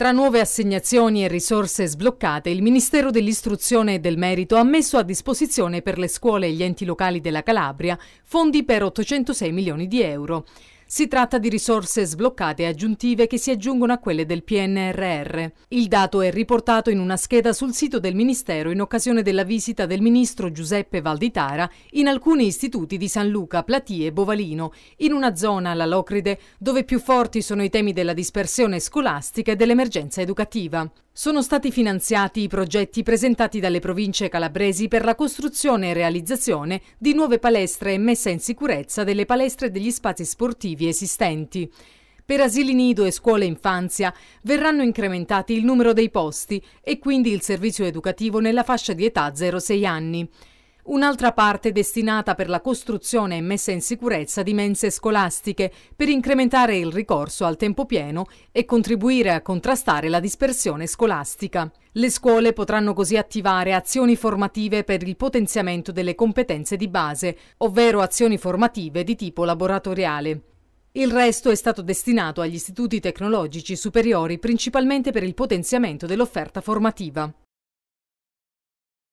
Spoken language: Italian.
Tra nuove assegnazioni e risorse sbloccate, il Ministero dell'Istruzione e del Merito ha messo a disposizione per le scuole e gli enti locali della Calabria fondi per 806 milioni di euro. Si tratta di risorse sbloccate e aggiuntive che si aggiungono a quelle del PNRR. Il dato è riportato in una scheda sul sito del Ministero in occasione della visita del ministro Giuseppe Valditara in alcuni istituti di San Luca, Platie e Bovalino, in una zona, la Locride, dove più forti sono i temi della dispersione scolastica e dell'emergenza educativa. Sono stati finanziati i progetti presentati dalle province calabresi per la costruzione e realizzazione di nuove palestre e messa in sicurezza delle palestre e degli spazi sportivi educativi esistenti. Per asili nido e scuole infanzia verranno incrementati il numero dei posti e quindi il servizio educativo nella fascia di età 0-6 anni. Un'altra parte destinata per la costruzione e messa in sicurezza di mense scolastiche per incrementare il ricorso al tempo pieno e contribuire a contrastare la dispersione scolastica. Le scuole potranno così attivare azioni formative per il potenziamento delle competenze di base, ovvero azioni formative di tipo laboratoriale. Il resto è stato destinato agli istituti tecnologici superiori principalmente per il potenziamento dell'offerta formativa.